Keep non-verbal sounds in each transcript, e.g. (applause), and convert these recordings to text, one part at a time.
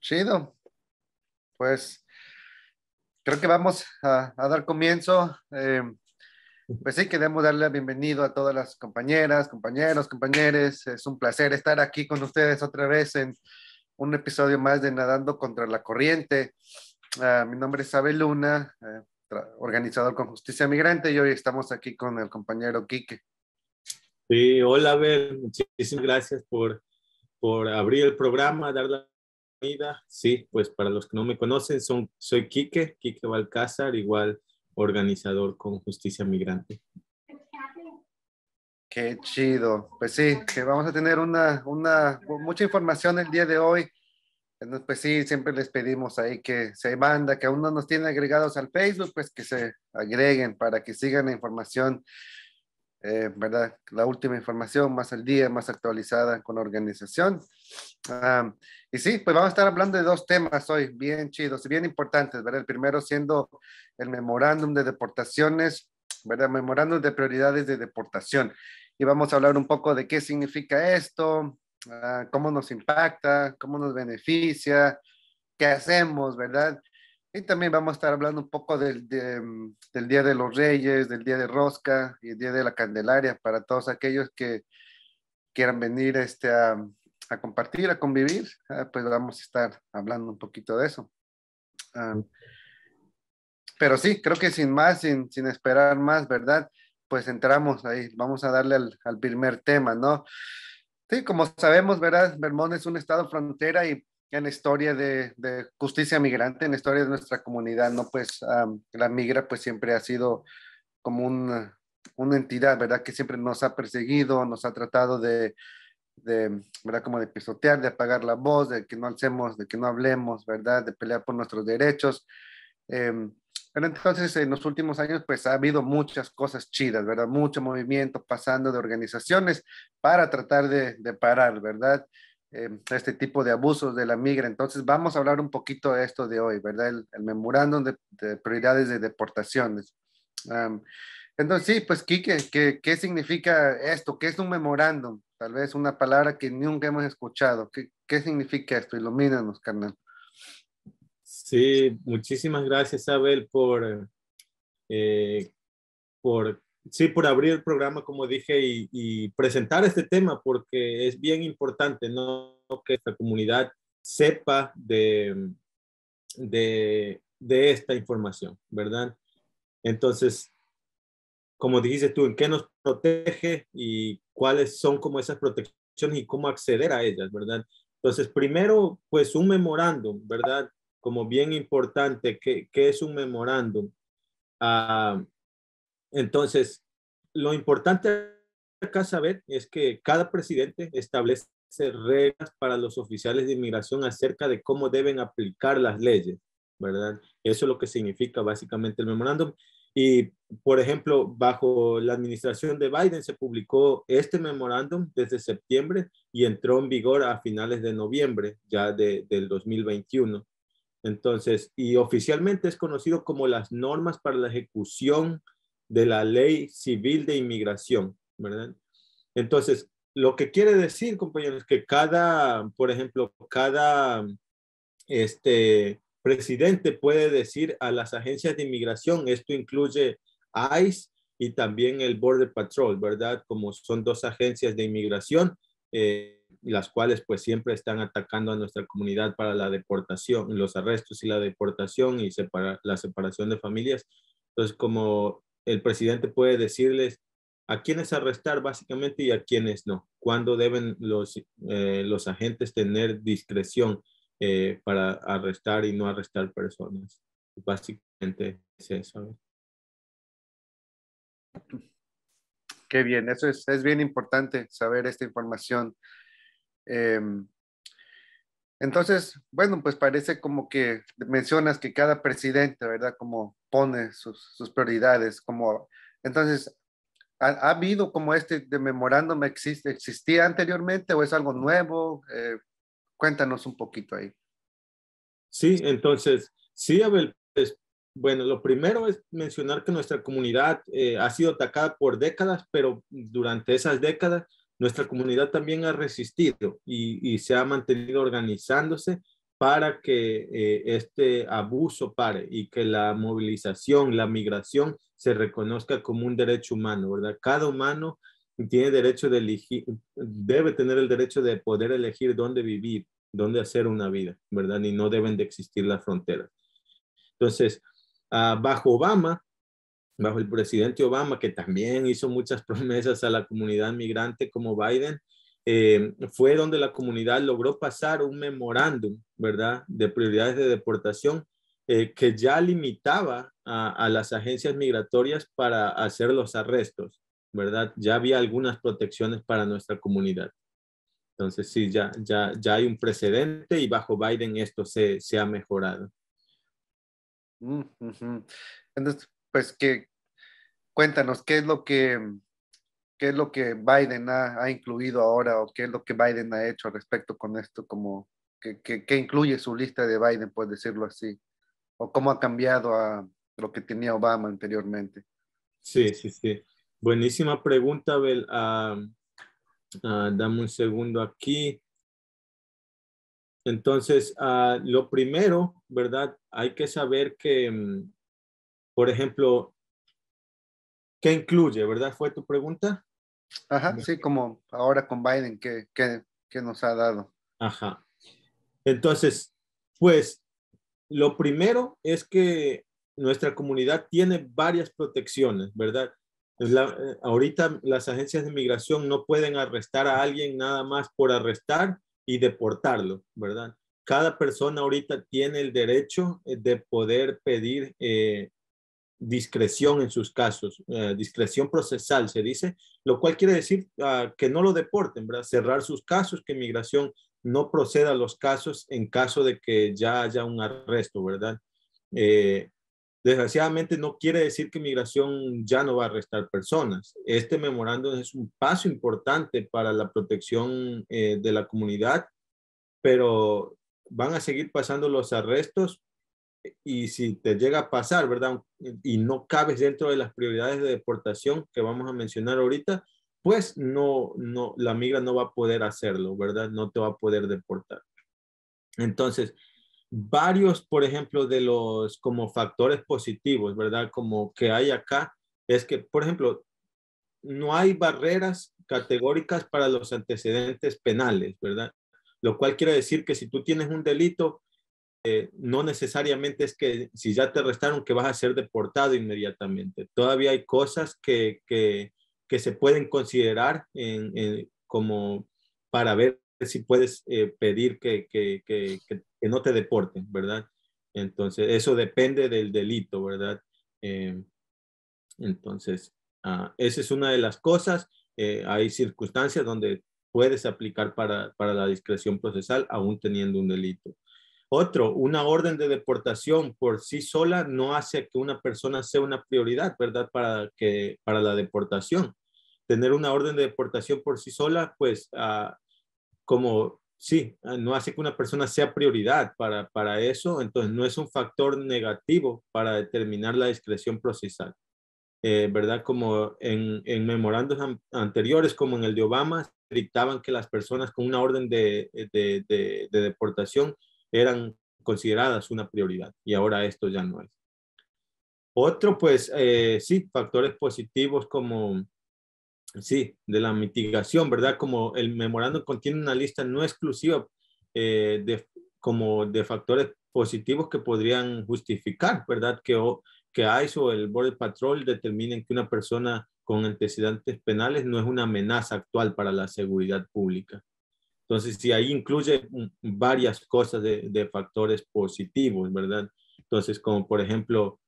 Chido. Pues creo que vamos a, dar comienzo. Eh, pues sí, queremos darle la bienvenida a todas las compañeras, compañeros, compañeres. Es un placer estar aquí con ustedes otra vez en un episodio más de Nadando contra la Corriente. Ah, mi nombre es Abel Luna, eh, organizador con Justicia Migrante, y hoy estamos aquí con el compañero Quique. Sí, hola, Abel. Muchísimas gracias por, por abrir el programa, dar la Sí, pues para los que no me conocen, soy Quique, Quique Balcázar, igual organizador con Justicia Migrante. Qué chido. Pues sí, que vamos a tener una, una, mucha información el día de hoy. Pues sí, siempre les pedimos ahí que se manda, que aún no nos tienen agregados al Facebook, pues que se agreguen para que sigan la información eh, ¿verdad? La última información más al día, más actualizada con organización. Ah, y sí, pues vamos a estar hablando de dos temas hoy, bien chidos y bien importantes, ¿verdad? El primero siendo el memorándum de deportaciones, ¿verdad? Memorándum de prioridades de deportación. Y vamos a hablar un poco de qué significa esto, ah, cómo nos impacta, cómo nos beneficia, qué hacemos, ¿verdad? Y también vamos a estar hablando un poco mm, del, Día de los Reyes, del Día de Rosca y el Día de la Candelaria para todos aquellos que quieran venir este, a, mm, compartir, a convivir. Ah, pues vamos a estar hablando un poquito de eso. Ah, pero sí, creo que sin más, sin, esperar más, ¿verdad? Pues entramos ahí, vamos a darle al, al primer tema, ¿no? Sí, como sabemos, ¿verdad? Vermont es un estado frontera y en la historia de, justicia migrante, en la historia de nuestra comunidad, ¿no? Pues la migra pues siempre ha sido como una entidad, ¿verdad? Que siempre nos ha perseguido, nos ha tratado de, ¿verdad? Como de pisotear, de apagar la voz, de que no alcemos, de que no hablemos, ¿verdad? De pelear por nuestros derechos. Em, pero entonces en los últimos años pues ha habido muchas cosas chidas, ¿verdad? Mucho movimiento pasando de organizaciones para tratar de, de parar, ¿verdad? Em, este tipo de abusos de la migra. Entonces vamos a hablar un poquito de esto de hoy, ¿verdad? El, memorándum de, prioridades de deportaciones. entonces, sí, pues Quique, ¿qué, ¿qué, significa esto? ¿Qué es un memorándum? Tal vez una palabra que nunca hemos escuchado. ¿Qué, qué significa esto? Ilumínanos, carnal. Sí, muchísimas gracias, Abel, por, eh, por sí, por abrir el programa, como dije, y, presentar este tema, porque es bien importante, ¿no? Que esta comunidad sepa de, de, esta información, ¿verdad? Entonces, como dijiste tú, ¿en qué nos protege y cuáles son como esas protecciones y cómo acceder a ellas, ¿verdad? Entonces, primero, pues un memorándum, ¿verdad? Como bien importante, ¿qué, es un memorándum? Ah, entonces, lo importante acá saber es que cada presidente establece reglas para los oficiales de inmigración acerca de cómo deben aplicar las leyes, ¿verdad? Eso es lo que significa básicamente el memorándum. Y, por ejemplo, bajo la administración de Biden se publicó este memorándum desde septiembre y entró en vigor a finales de noviembre ya del 2021. Entonces, y oficialmente es conocido como las normas para la ejecución de la ley civil de inmigración, ¿verdad? Entonces, lo que quiere decir, compañeros, que cada, por ejemplo, cada este, presidente puede decir a las agencias de inmigración, esto incluye ICE y también el Border Patrol, ¿verdad? Como son dos agencias de inmigración, eh, las cuales pues siempre están atacando a nuestra comunidad para la deportación, los arrestos y la deportación y la separación de familias. Entonces, como el presidente puede decirles a quiénes arrestar básicamente y a quiénes no, cuándo deben los, eh, los agentes tener discreción eh, para arrestar y no arrestar personas. Básicamente es eso. Qué bien, eso es, bien importante saber esta información. Em, entonces, bueno, pues parece como que mencionas que cada presidente, ¿verdad? Como pone sus, prioridades, como... Entonces, ¿ha, habido como este de memorándum existe, existía anteriormente o es algo nuevo? Eh, cuéntanos un poquito ahí. Sí, entonces, sí, Abel, pues, bueno, lo primero es mencionar que nuestra comunidad eh, ha sido atacada por décadas, pero durante esas décadas nuestra comunidad también ha resistido y, se ha mantenido organizándose para que eh, este abuso pare y que la movilización, la migración se reconozca como un derecho humano, ¿verdad? Cada humano tiene derecho de elegir, debe tener el derecho de poder elegir dónde vivir, dónde hacer una vida, ¿verdad? Y no deben de existir las fronteras. Entonces, ah, bajo Obama, bajo el presidente Obama, que también hizo muchas (laughs) promesas a la comunidad migrante como Biden, eh, fue donde la comunidad logró pasar un memorándum, ¿verdad?, de prioridades de deportación eh, que ya limitaba a, las agencias migratorias para hacer los arrestos, ¿verdad? Ya había algunas protecciones para nuestra comunidad. Entonces, sí, ya, ya, ya hay un precedente y bajo Biden esto se, se ha mejorado. Mm, Entonces, pues qué, cuéntanos, ¿qué es lo que, mm, qué es lo que Biden ha, incluido ahora o qué es lo que Biden ha hecho respecto con esto? Como, ¿qué, incluye su lista de Biden, por decirlo así? ¿O cómo ha cambiado a lo que tenía Obama anteriormente? Sí, sí, sí. Buenísima pregunta, Abel. Ah, ah, dame un segundo aquí. Entonces, ah, lo primero, ¿verdad? Hay que saber que, mm, por ejemplo, ¿Qué incluye, verdad? ¿Fue tu pregunta? Ajá, sí, como ahora con Biden, ¿qué, nos ha dado? Ajá. Entonces, pues, lo primero es que nuestra comunidad tiene varias protecciones, ¿verdad? Eh, ahorita las agencias de migración no pueden arrestar a alguien nada más por arrestar y deportarlo, ¿verdad? Cada persona ahorita tiene el derecho eh, de poder pedir eh, discreción en sus casos, eh, discreción procesal se dice, lo cual quiere decir ah, que no lo deporten, cerrar sus casos, que migración no proceda a los casos en caso de que ya haya un arresto, ¿verdad? Eh, desgraciadamente no quiere decir que migración ya no va a arrestar personas. Este memorándum es un paso importante para la protección eh, de la comunidad, pero van a seguir pasando los arrestos y si te llega a pasar, ¿verdad? Y no cabes dentro de las prioridades de deportación que vamos a mencionar ahorita, pues no, no, la migra no va a poder hacerlo, ¿verdad? No te va a poder deportar. Entonces, varios, por ejemplo, de los como factores positivos, ¿verdad? Como que hay acá, es que, por ejemplo, no hay barreras categóricas para los antecedentes penales, ¿verdad? Lo cual quiere decir que si tú tienes un delito, eh, no necesariamente es que si ya te restaron que vas a ser deportado inmediatamente. Todavía hay cosas que, se pueden considerar eh, como para ver si puedes eh, pedir que, no te deporten, ¿verdad? Entonces, eso depende del delito, ¿verdad? entonces, ah, esa es una de las cosas. hay circunstancias donde puedes aplicar para, para la discreción procesal aún teniendo un delito. Otro, una orden de deportación por sí sola no hace que una persona sea una prioridad, ¿verdad? Para, que, para la deportación. Tener una orden de deportación por sí sola, pues ah, como sí, ah, no hace que una persona sea prioridad para, para eso, entonces no es un factor negativo para determinar la discreción procesal. Eh, ¿Verdad? Como en, en memorandos anteriores, como en el de Obama, dictaban que las personas con una orden de, de, de, de deportación eran consideradas una prioridad y ahora esto ya no es. Otro, pues, eh, sí, factores positivos como, sí, de la mitigación, ¿verdad? Como el memorando contiene una lista no exclusiva eh, de, como de factores positivos que podrían justificar, ¿verdad? Que, o, que ICE o el Border Patrol determinen que una persona con antecedentes penales no es una amenaza actual para la seguridad pública. Entonces, si ahí incluye varias cosas de, factores positivos, ¿verdad? Entonces, como por ejemplo,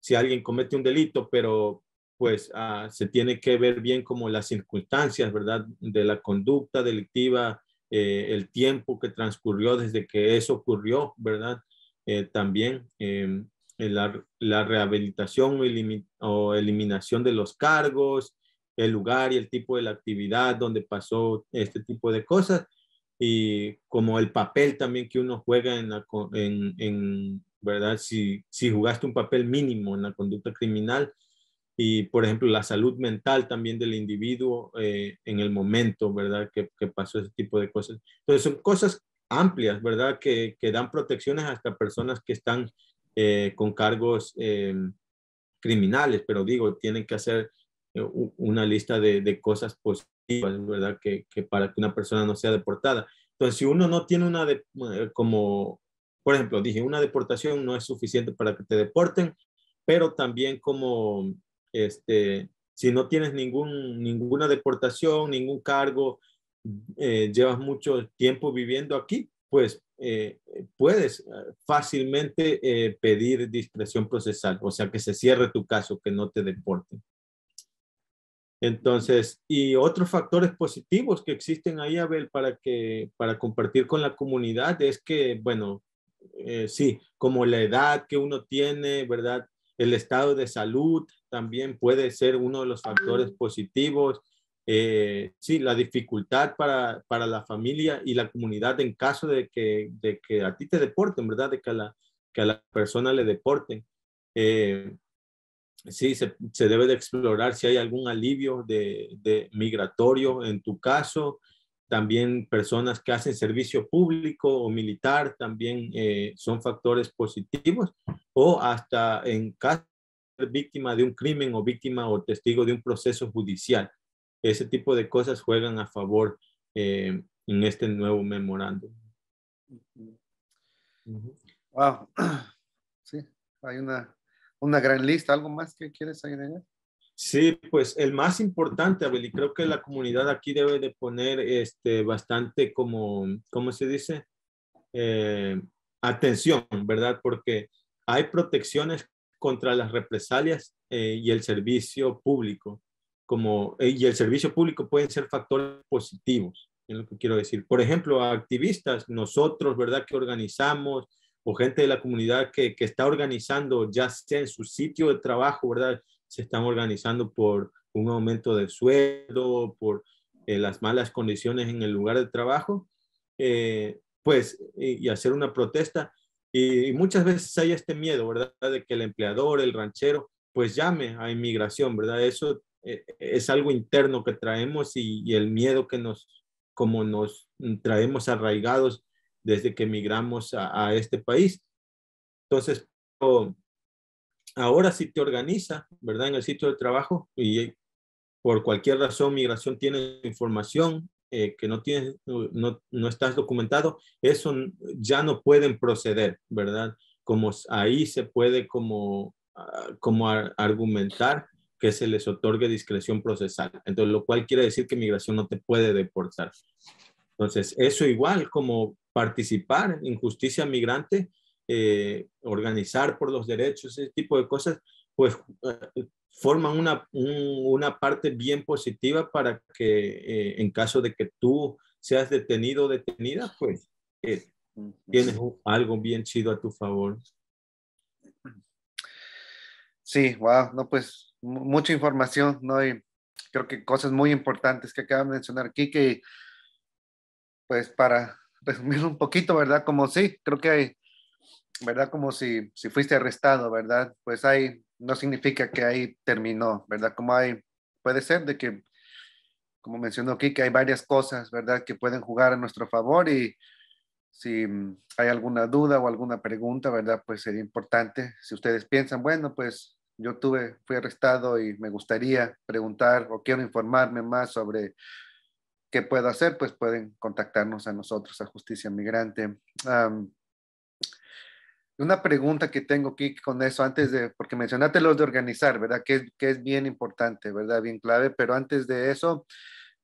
si alguien comete un delito, pero pues ah, se tiene que ver bien como las circunstancias, ¿verdad? De la conducta delictiva, eh, el tiempo que transcurrió desde que eso ocurrió, ¿verdad? Eh, también em, la, rehabilitación o, eliminación de los cargos, el lugar y el tipo de la actividad donde pasó este tipo de cosas y como el papel también que uno juega en la, en, en, ¿verdad? Si, si jugaste un papel mínimo en la conducta criminal y, por ejemplo, la salud mental también del individuo eh, en el momento, ¿verdad? Que, que, pasó ese tipo de cosas. Entonces, son cosas amplias, ¿verdad? Que, que dan protecciones hasta personas que están eh, con cargos eh, criminales, pero digo, tienen que hacer una lista de, de cosas posibles ¿verdad? Que, que, para que una persona no sea deportada. Entonces, si uno no tiene una, eh, como, por ejemplo, dije, una deportación no es suficiente para que te deporten, pero también como, este, si no tienes ningún, ninguna deportación, ningún cargo, eh, llevas mucho tiempo viviendo aquí, pues eh, puedes fácilmente pedir discreción procesal, o sea, que se cierre tu caso, que no te deporten. Entonces, y otros factores positivos que existen ahí, Abel, para, que, para compartir con la comunidad es que, bueno, eh, sí, como la edad que uno tiene, ¿verdad? El estado de salud también puede ser uno de los factores positivos. Eh, sí, la dificultad para, para, la familia y la comunidad en caso de que, de que a ti te deporten, ¿verdad? De que a la, que a la persona le deporten. Eh, sí, se, debe de explorar si hay algún alivio de, migratorio en tu caso. También personas que hacen servicio público o militar también eh, son factores positivos. O hasta en caso de víctima de un crimen o víctima o testigo de un proceso judicial. Ese tipo de cosas juegan a favor eh, en este nuevo memorándum. Wow. (clears throat) Sí, hay una una gran lista. ¿Algo más que quieres agregar? Sí, pues el más importante, Abel, y creo que la comunidad aquí debe de poner este, bastante como, ¿cómo se dice? Eh, atención, ¿verdad? Porque hay protecciones contra las represalias eh, y el servicio público, como, eh, y el servicio público pueden ser factores positivos, es lo que quiero decir. Por ejemplo, activistas, nosotros, ¿verdad? Que organizamos, o gente de la comunidad que, está organizando, ya sea en su sitio de trabajo, ¿verdad? Se están organizando por un aumento de sueldo, por eh, las malas condiciones en el lugar de trabajo, eh, pues, y, hacer una protesta. Y, muchas veces hay este miedo, ¿verdad? De que el empleador, el ranchero, pues llame a inmigración, ¿verdad? Eso eh, es algo interno que traemos y el miedo que nos, como nos traemos arraigados desde que emigramos a, este país. Entonces, ahora si te organiza, ¿verdad? En el sitio de trabajo y por cualquier razón migración tiene información eh, que no, tienes, no, estás documentado, eso ya no pueden proceder, ¿verdad? Como ahí se puede como, ah, como argumentar que se les otorgue discreción procesal. Entonces, lo cual quiere decir que migración no te puede deportar. Entonces, eso igual como participar en justicia migrante, eh, organizar por los derechos, ese tipo de cosas, pues eh, forman una, parte bien positiva para que eh, en caso de que tú seas detenido o detenida, pues tienes algo bien chido a tu favor. Sí, wow, no, pues mucha información, ¿no? Y creo que cosas muy importantes que acaba de mencionar Kike, pues para resumirlo un poquito, ¿verdad? Como sí, creo que hay, ¿verdad? Como si, si fuiste arrestado, ¿verdad? Pues ahí no significa que ahí terminó, ¿verdad? Como hay, puede ser de que, como mencionó aquí, que hay varias cosas, ¿verdad? Que pueden jugar a nuestro favor y si hay alguna duda o alguna pregunta, ¿verdad? Pues sería importante, si ustedes piensan, bueno, pues yo tuve, fui arrestado y me gustaría preguntar o quiero informarme más sobre qué puedo hacer, pues pueden contactarnos a nosotros, a Justicia Migrante. una pregunta que tengo aquí con eso, antes de, porque mencionaste los de organizar, ¿verdad? Que, que es bien importante, ¿verdad? Bien clave, pero antes de eso,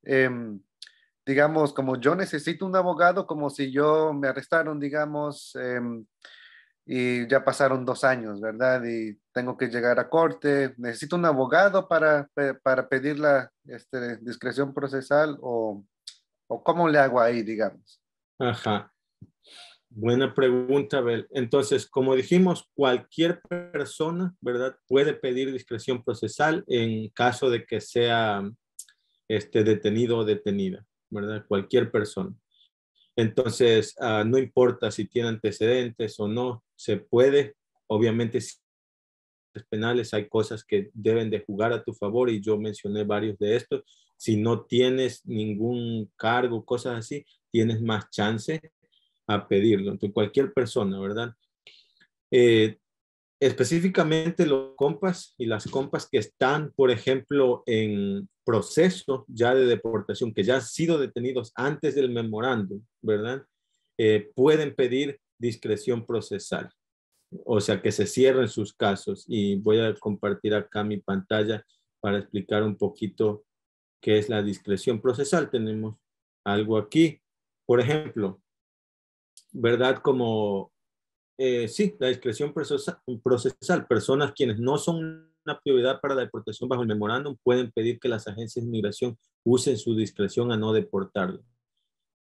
em, digamos, como yo necesito un abogado, como si yo me arrestaron, digamos, eh, y ya pasaron dos años, ¿verdad? Y tengo que llegar a corte, necesito un abogado para, para pedir la este, discreción procesal o, o cómo le hago ahí, digamos. Ajá. Buena pregunta, Abel. Entonces, como dijimos, cualquier persona, ¿verdad? Puede pedir discreción procesal en caso de que sea este, detenido o detenida, ¿verdad? Cualquier persona. Entonces, ah, no importa si tiene antecedentes o no, se puede, obviamente si penales hay cosas que deben de jugar a tu favor y yo mencioné varios de estos. Si no tienes ningún cargo, cosas así, tienes más chance a pedirlo. Entonces, cualquier persona, ¿verdad? Eh, específicamente los compas y las compas que están, por ejemplo, en proceso ya de deportación, que ya han sido detenidos antes del memorándum, ¿verdad? Eh, pueden pedir discreción procesal. O sea, que se cierren sus casos. Y voy a compartir acá mi pantalla para explicar un poquito qué es la discreción procesal. Tenemos algo aquí. Por ejemplo, ¿verdad? Como, eh, sí, la discreción procesal, personas quienes no son una prioridad para la deportación bajo el memorándum pueden pedir que las agencias de inmigración usen su discreción a no deportarlo,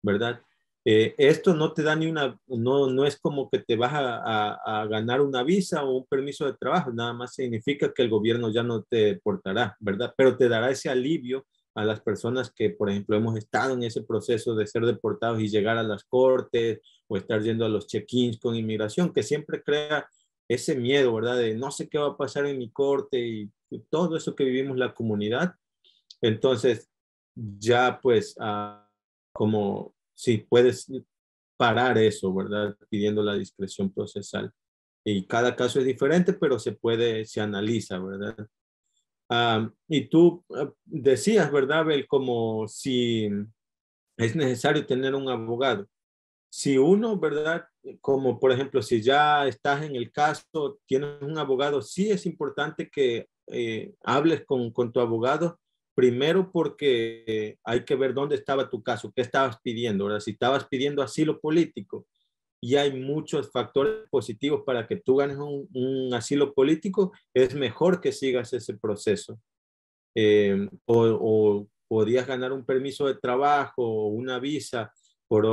¿verdad? Eh, esto no te da ni una, no, no es como que te vas a, a, ganar una visa o un permiso de trabajo, nada más significa que el gobierno ya no te deportará, ¿verdad? Pero te dará ese alivio a las personas que, por ejemplo, hemos estado en ese proceso de ser deportados y llegar a las cortes o estar yendo a los check-ins con inmigración, que siempre crea ese miedo, ¿verdad? De no sé qué va a pasar en mi corte y, todo eso que vivimos la comunidad. Entonces, ya pues, ah, como si puedes parar eso, ¿verdad? Pidiendo la discreción procesal. Y cada caso es diferente, pero se puede, se analiza, ¿verdad? Ah, y tú ah, decías, ¿verdad, Abel?, como si es necesario tener un abogado. Si uno, ¿verdad? Como por ejemplo, si ya estás en el caso, tienes un abogado, sí es importante que eh, hables con tu abogado Primero porque hay que ver dónde estaba tu caso, qué estabas pidiendo, Ahora, Si estabas pidiendo asilo político y hay muchos factores positivos para que tú ganes un, asilo político, es mejor que sigas ese proceso. Eh, o, podrías ganar un permiso de trabajo o una visa por,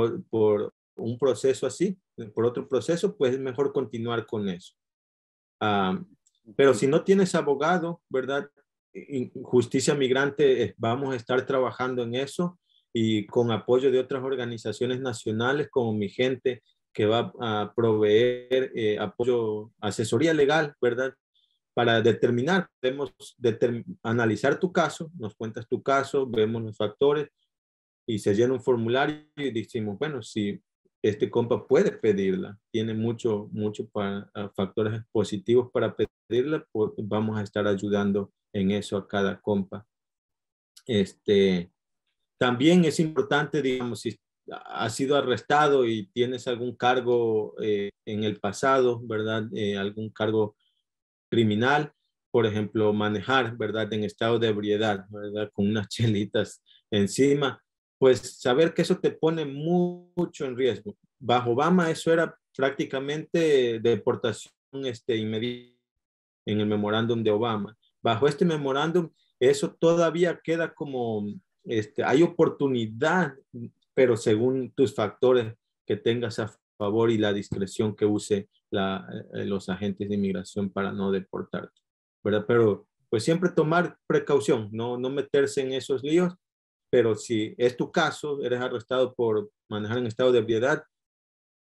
un proceso así, por otro proceso, pues es mejor continuar con eso. Ah, pero si no tienes abogado, ¿verdad? Justicia Migrante, eh, vamos a estar trabajando en eso y con apoyo de otras organizaciones nacionales como mi gente que va a proveer eh, apoyo, asesoría legal, ¿verdad? Para determinar, podemos analizar tu caso, nos cuentas tu caso, vemos los factores y se llena un formulario y decimos, bueno, si este compa puede pedirla, tiene muchos mucho, mucho ah, factores positivos para pedirla, pues vamos a estar ayudando en eso a cada compa. Este, también es importante, digamos, si has sido arrestado y tienes algún cargo eh, en el pasado, ¿verdad? Eh, algún cargo criminal, por ejemplo, manejar, ¿verdad? En estado de ebriedad, ¿verdad? Con unas (laughs) chelitas encima, pues saber que eso te pone mucho en riesgo. Bajo Obama eso era prácticamente deportación este, inmediata en el memorándum de Obama. Bajo este memorándum eso todavía queda como, este, hay oportunidad, pero según tus factores que tengas a favor y la discreción que use eh, los agentes de inmigración para no deportarte, ¿verdad? Pero pues siempre tomar precaución, no, no meterse en esos líos pero si es tu caso, eres arrestado por manejar en estado de ebriedad,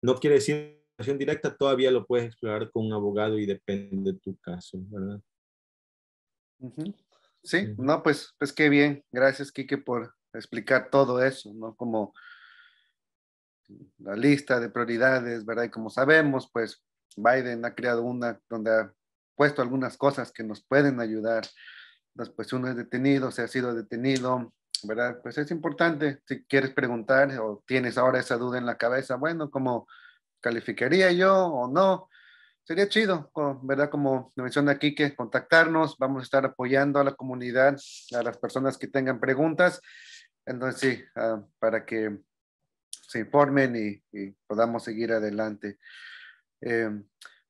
no quiere decir acción directa, todavía lo puedes explorar con un abogado y depende de tu caso, ¿verdad? Sí, no, pues, pues qué bien. Gracias, Quique, por explicar todo eso, ¿no? Como la lista de prioridades, ¿verdad? Y como sabemos, pues Biden ha creado una donde ha puesto algunas cosas que nos pueden ayudar. Las pues, es detenido, se ha sido detenido, ¿verdad? Pues es importante, si quieres preguntar o tienes ahora esa duda en la cabeza, bueno, ¿cómo calificaría yo o no? Sería chido, ¿verdad? Como menciona aquí, que contactarnos, vamos a estar apoyando a la comunidad, a las personas que tengan preguntas. Entonces, sí, ah, para que se informen y, podamos seguir adelante. Eh,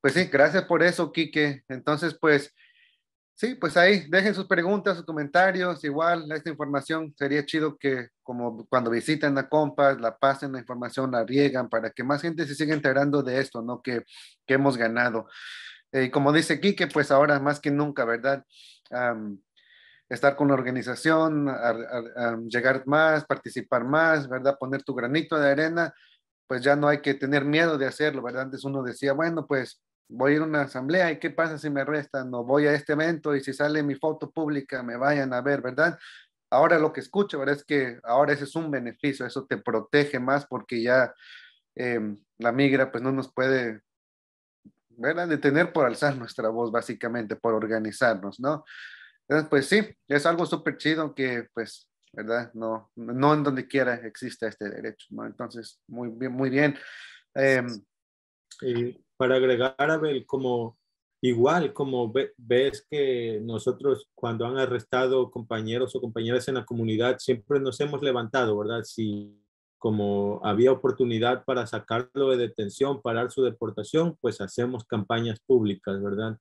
pues sí, gracias por eso, Quique. Entonces, pues, sí, pues ahí dejen sus preguntas, sus comentarios. Igual esta información sería chido que como cuando visiten la compas, la pasen la información, la riegan para que más gente se siga enterando de esto, ¿no? Que, hemos ganado. Eh, y como dice Quique, pues ahora más que nunca, ¿verdad? estar con la organización, llegar más, participar más, ¿verdad? Poner tu granito de arena, pues ya no hay que tener miedo de hacerlo, ¿verdad? Antes uno decía, bueno, pues voy a ir a una asamblea y qué pasa si me arrestan o voy a este evento y si sale mi foto pública me vayan a ver, ¿verdad? Ahora lo que escucho, ¿verdad? Es que ahora ese es un beneficio, eso te protege más porque ya em, la migra pues no nos puede, ¿verdad? Detener por alzar nuestra voz básicamente, por organizarnos, ¿no? Entonces, pues sí, es algo súper chido que pues, ¿verdad? No, no en donde quiera exista este derecho, ¿no? Entonces, muy bien, muy bien. Em, para agregar Abel como igual como ves que nosotros cuando han arrestado compañeros o compañeras en la comunidad siempre nos hemos levantado, ¿verdad? Si como había oportunidad para sacarlo de detención, parar su deportación, pues hacemos campañas públicas, ¿verdad?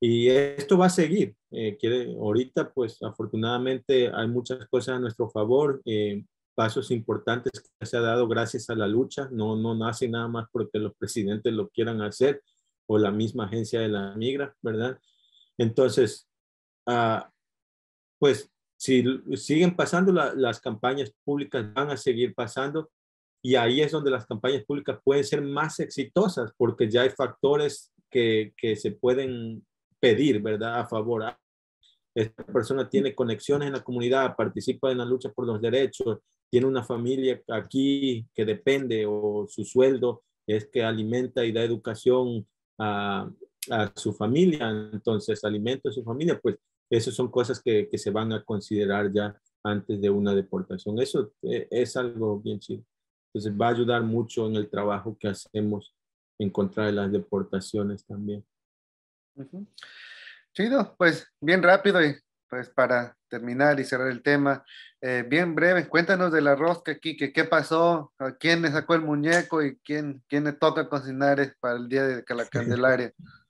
Y esto va a seguir. Eh, quiere, ahorita, pues afortunadamente hay muchas cosas a nuestro favor. Eh, pasos importantes que se ha dado gracias a la lucha, no, no nace nada más porque los presidentes lo quieran hacer o la misma agencia de la migra, ¿verdad? Entonces, ah, pues si siguen pasando las campañas públicas, van a seguir pasando y ahí es donde las campañas públicas pueden ser más exitosas porque ya hay factores que, que se pueden pedir, ¿verdad? A favor. Esta persona tiene conexiones en la comunidad, participa en la lucha por los derechos, tiene una familia aquí que depende o su sueldo es que alimenta y da educación a, a su familia, entonces alimenta a su familia, pues esas son cosas que, que, se van a considerar ya antes de una deportación. Eso eh, es algo bien chido. Entonces va a ayudar mucho en el trabajo que hacemos en contra de las deportaciones también. Chido, pues bien rápido y pues para terminar y cerrar el tema, eh, bien breve, cuéntanos de la rosca, que ¿qué pasó? ¿A quién le sacó el muñeco y quién, quién le toca cocinar para el día de la Candelaria? (laughs)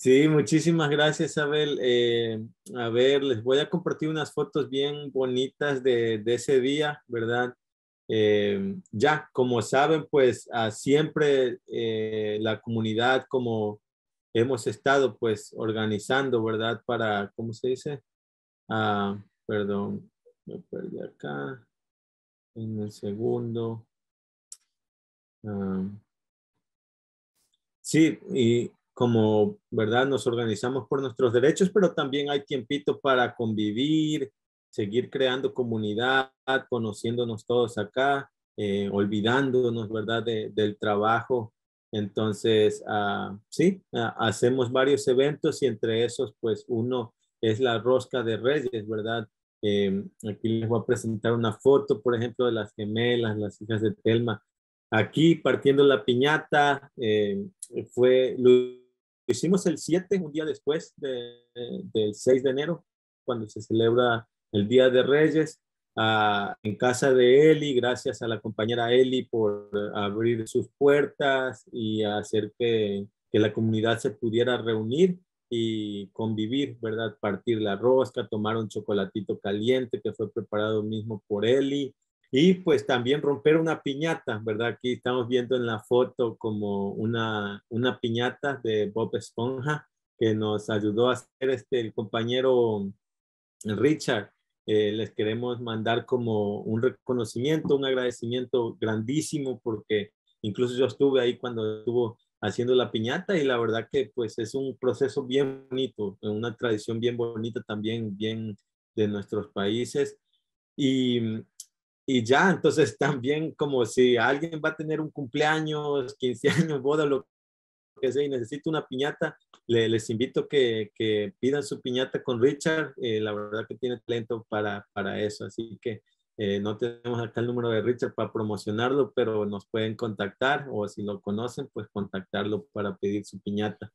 Sí, muchísimas gracias, Abel. Eh, a ver, les voy a compartir unas fotos bien bonitas de, de ese día, ¿verdad? Eh, ya, como saben, pues a siempre la comunidad como hemos estado pues organizando, ¿verdad? Para, ¿cómo se dice? Ah, perdón, me perdí acá. En el segundo. Ah. sí, y como, ¿verdad? Nos organizamos por nuestros derechos, pero también hay tiempito para convivir, seguir creando comunidad, conociéndonos todos acá, eh, olvidándonos, ¿verdad? del trabajo entonces, ah, sí, ah, hacemos varios eventos y entre esos, pues uno es la rosca de reyes, ¿verdad? Eh, aquí les voy a presentar una foto, por ejemplo, de las gemelas, las hijas de Telma. Aquí partiendo la piñata, eh, fue, lo hicimos el 7, un día después del 6 de enero, cuando se celebra el Día de Reyes en casa de Eli, gracias a la compañera Eli por abrir sus puertas y hacer que, que la comunidad se pudiera reunir y convivir, ¿verdad? Partir la rosca, tomar un chocolatito caliente que fue preparado mismo por Eli y pues también romper una piñata, ¿verdad? Aquí estamos viendo en la foto como una, una piñata de Bob Esponja que nos ayudó a hacer este, el compañero Richard eh, les queremos mandar como un reconocimiento, un agradecimiento grandísimo porque incluso yo estuve ahí cuando estuvo haciendo la piñata y la verdad que pues es un proceso bien bonito, una tradición bien bonita también, bien de nuestros países. Y, ya, entonces (laughs) también como si alguien va a tener un cumpleaños, 15 años, boda, lo que sea y necesito una piñata, les invito que, que pidan su piñata con Richard. Eh, la verdad que tiene talento para, para eso. Así que eh, no tenemos acá el número de Richard para promocionarlo, pero nos pueden contactar o si lo conocen, pues contactarlo para pedir su piñata.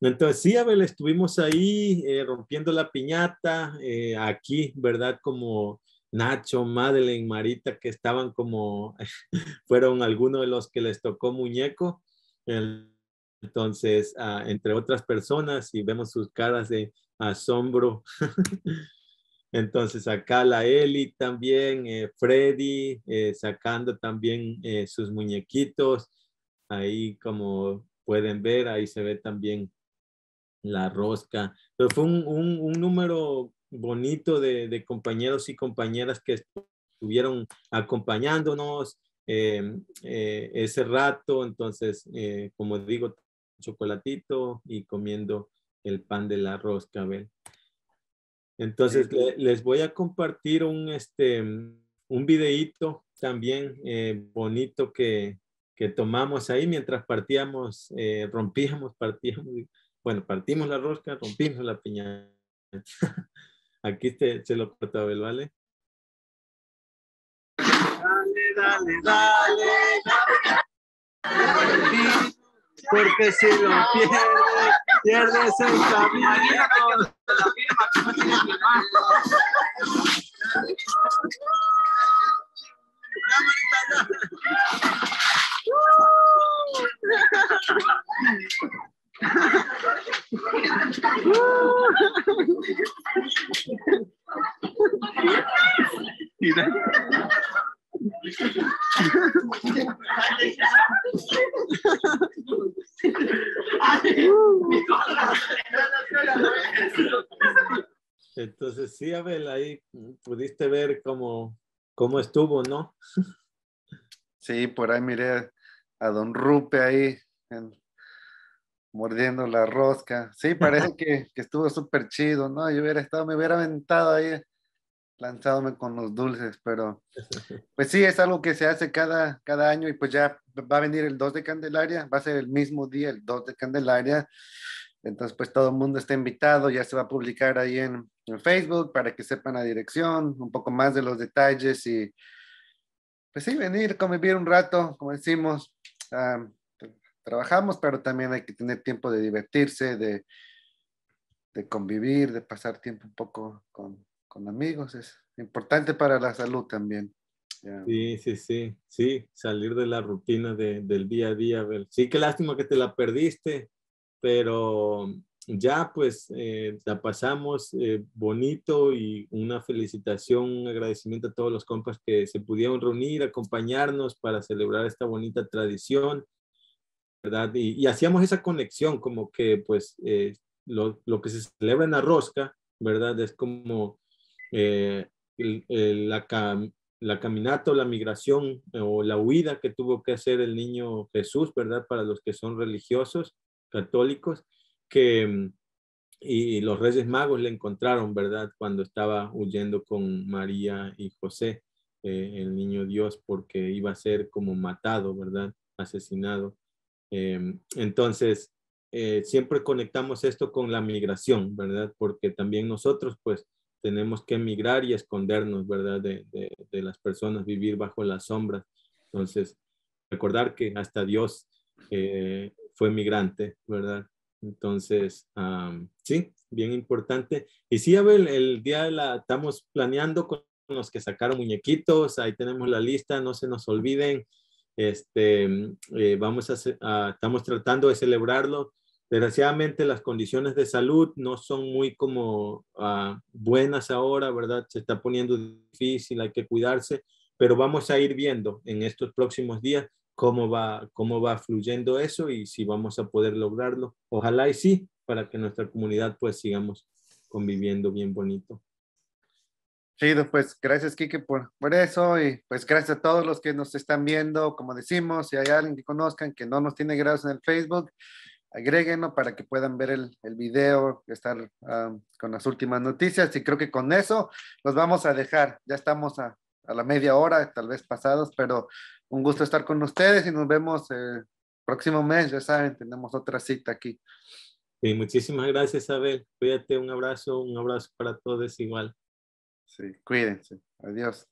Entonces, sí, Abel, estuvimos ahí eh, rompiendo la piñata, aquí, ¿verdad? Como Nacho, Madeleine, Marita, que estaban como, (laughs) fueron algunos de los que les tocó muñeco. Entonces, ah, entre otras personas, y vemos sus caras de asombro. (laughs) Entonces, acá la Eli también, eh, Freddy eh, sacando también eh, sus muñequitos. Ahí, como pueden ver, ahí se ve también la rosca. Pero fue un, número bonito de, de compañeros y compañeras que estuvieron acompañándonos, Em, eh, ese rato, entonces, eh, como digo, chocolatito y comiendo el pan de la rosca, roscabel. Entonces, les voy a compartir un, este, mm, un videíto también eh, bonito que, que, tomamos ahí mientras partíamos, rompíamos, (laughs) partíamos, bueno, partimos la rosca, rompimos la piña. (laughs) Aquí se lo cortaba, ¿vale? dale, dale, dale. Porque si lo pierdes, pierdes el camino. Abel, ahí pudiste ver cómo, cómo estuvo, ¿no? Sí, por ahí miré a don Rupe ahí mordiendo la rosca. Sí, parece que, que, estuvo súper chido, ¿no? Yo hubiera estado, me hubiera aventado ahí, lanzándome con los dulces, pero (laughs) pues sí, es algo que se hace cada, cada año y pues ya va a venir el 2 de Candelaria, va a ser el mismo día, el 2 de Candelaria. Entonces, pues todo el mundo está invitado, ya se va a publicar ahí en, Facebook para que sepan la dirección, un poco más de los detalles y, pues sí, venir, convivir un rato, como decimos. trabajamos, pero también hay que tener tiempo de divertirse, de, de convivir, de pasar tiempo un poco con, con amigos. Es importante para la salud también. Sí, sí, sí, sí, salir de la rutina del día a día. Sí, qué lástima que te la perdiste pero ya pues eh, la pasamos eh, bonito y una felicitación, un agradecimiento a todos los compas que se pudieron reunir, acompañarnos para celebrar esta bonita tradición, ¿verdad? Y, hacíamos esa conexión como que pues eh, lo, lo, que se celebra en la rosca, ¿verdad? Es como la, la caminata o la migración o la huida que tuvo que hacer el niño Jesús, ¿verdad? Para los que son religiosos católicos que mm, y los Reyes Magos le encontraron, ¿verdad? Cuando estaba huyendo con María y José, eh, el niño Dios, porque iba a ser como matado, ¿verdad? Asesinado. Em, entonces, eh, siempre conectamos esto con la migración, ¿verdad? Porque también nosotros, pues, tenemos que emigrar y escondernos, ¿verdad? De, las personas, vivir bajo las sombras. Entonces, recordar que hasta Dios eh, fue migrante, ¿verdad? Entonces, sí, bien importante. Y sí, Abel, el día de la, estamos planeando con los que sacaron muñequitos, ahí tenemos la lista, no se nos olviden. Este, mm, eh, vamos a, ah, estamos tratando de celebrarlo. Desgraciadamente las condiciones de salud no son muy como ah, buenas ahora, ¿verdad? Se está poniendo difícil, hay que cuidarse, pero vamos a ir viendo en estos próximos días cómo va, cómo va fluyendo eso y si vamos a poder lograrlo. Ojalá y sí, para que nuestra comunidad pues sigamos conviviendo bien bonito. Sí, pues gracias Kike por, por eso y pues gracias a todos los que nos están viendo, como decimos, si hay alguien que conozcan que no nos tiene grados en el Facebook, agréguenlo para que puedan ver el, el video, estar ah, con las últimas noticias y creo que con eso los vamos a dejar, ya estamos a, a la media hora, tal vez pasados, pero un gusto estar con ustedes y nos vemos el eh, próximo mes, ya saben, tenemos otra cita aquí. Sí, muchísimas gracias, Abel. Cuídate, un abrazo, un abrazo para todos igual. Sí, cuídense. Adiós.